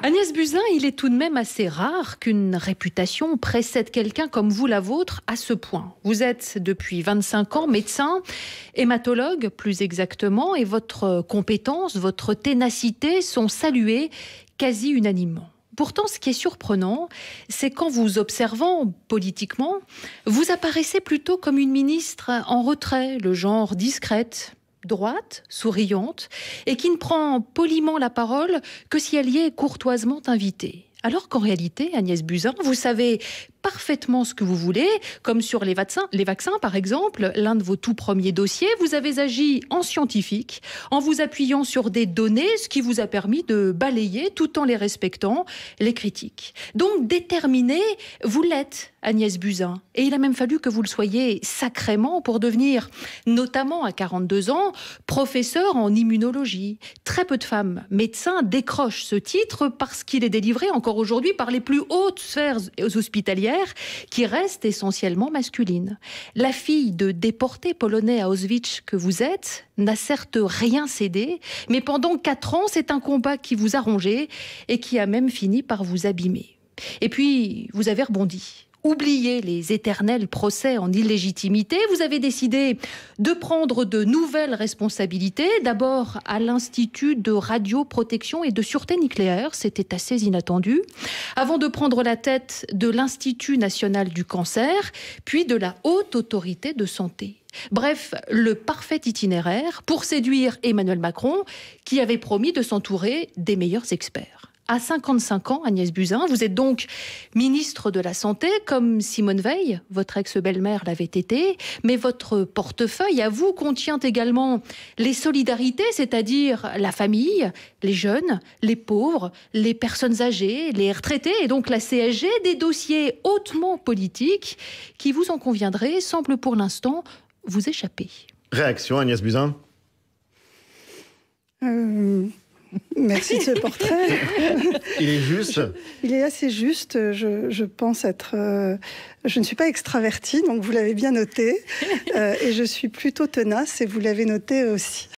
Agnès Buzyn, il est tout de même assez rare qu'une réputation précède quelqu'un comme vous la vôtre à ce point. Vous êtes depuis 25 ans médecin, hématologue plus exactement, et votre compétence, votre ténacité sont saluées quasi unanimement. Pourtant, ce qui est surprenant, c'est qu'en vous observant politiquement, vous apparaissez plutôt comme une ministre en retrait, le genre discrète, droite, souriante, et qui ne prend poliment la parole que si elle y est courtoisement invitée. Alors qu'en réalité, Agnès Buzyn, vous savez parfaitement ce que vous voulez, comme sur les vaccins, les vaccins par exemple, l'un de vos tout premiers dossiers, vous avez agi en scientifique, en vous appuyant sur des données, ce qui vous a permis de balayer, tout en les respectant, les critiques. Donc déterminé, vous l'êtes, Agnès Buzyn. Et il a même fallu que vous le soyez sacrément pour devenir, notamment à 42 ans, professeur en immunologie. Très peu de femmes médecins décrochent ce titre parce qu'il est délivré encore aujourd'hui par les plus hautes sphères hospitalières qui restent essentiellement masculines. La fille de déporté polonais à Auschwitz que vous êtes n'a certes rien cédé, mais pendant quatre ans, c'est un combat qui vous a rongé et qui a même fini par vous abîmer. Et puis, vous avez rebondi oublier les éternels procès en illégitimité. Vous avez décidé de prendre de nouvelles responsabilités, d'abord à l'Institut de radioprotection et de sûreté nucléaire, c'était assez inattendu, avant de prendre la tête de l'Institut national du cancer, puis de la haute autorité de santé. Bref, le parfait itinéraire pour séduire Emmanuel Macron, qui avait promis de s'entourer des meilleurs experts à 55 ans, Agnès Buzyn. Vous êtes donc ministre de la Santé, comme Simone Veil, votre ex-belle-mère l'avait été, mais votre portefeuille à vous contient également les solidarités, c'est-à-dire la famille, les jeunes, les pauvres, les personnes âgées, les retraités, et donc la CSG, des dossiers hautement politiques qui, vous en conviendrez, semblent pour l'instant vous échapper. Réaction, Agnès Buzyn euh, Merci de ce portrait. Il est juste. il est assez juste. Je, pense être. Euh, je ne suis pas extravertie, donc vous l'avez bien noté. Euh, et je suis plutôt tenace, et vous l'avez noté aussi.